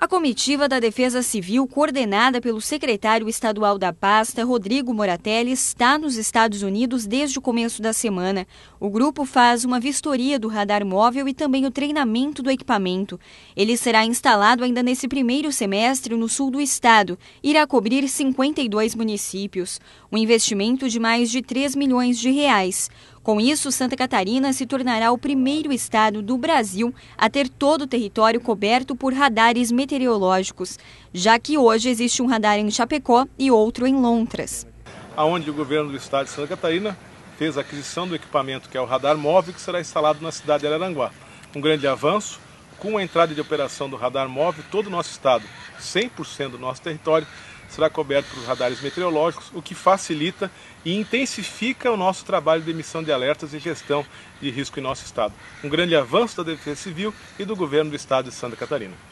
A comitiva da Defesa Civil, coordenada pelo secretário estadual da pasta, Rodrigo Moratelli, está nos Estados Unidos desde o começo da semana. O grupo faz uma vistoria do radar móvel e também o treinamento do equipamento. Ele será instalado ainda nesse primeiro semestre no sul do estado. Irá cobrir 52 municípios. Um investimento de mais de 3 milhões de reais. Com isso, Santa Catarina se tornará o primeiro estado do Brasil a ter todo o território coberto por radares meteorológicos, já que hoje existe um radar em Chapecó e outro em Lontras. Aonde o governo do estado de Santa Catarina fez a aquisição do equipamento que é o radar móvel que será instalado na cidade de Araranguá. Um grande avanço, com a entrada de operação do radar móvel, todo o nosso estado, 100% do nosso território, será coberto por radares meteorológicos, o que facilita e intensifica o nosso trabalho de emissão de alertas e gestão de risco em nosso estado. Um grande avanço da Defesa Civil e do governo do estado de Santa Catarina.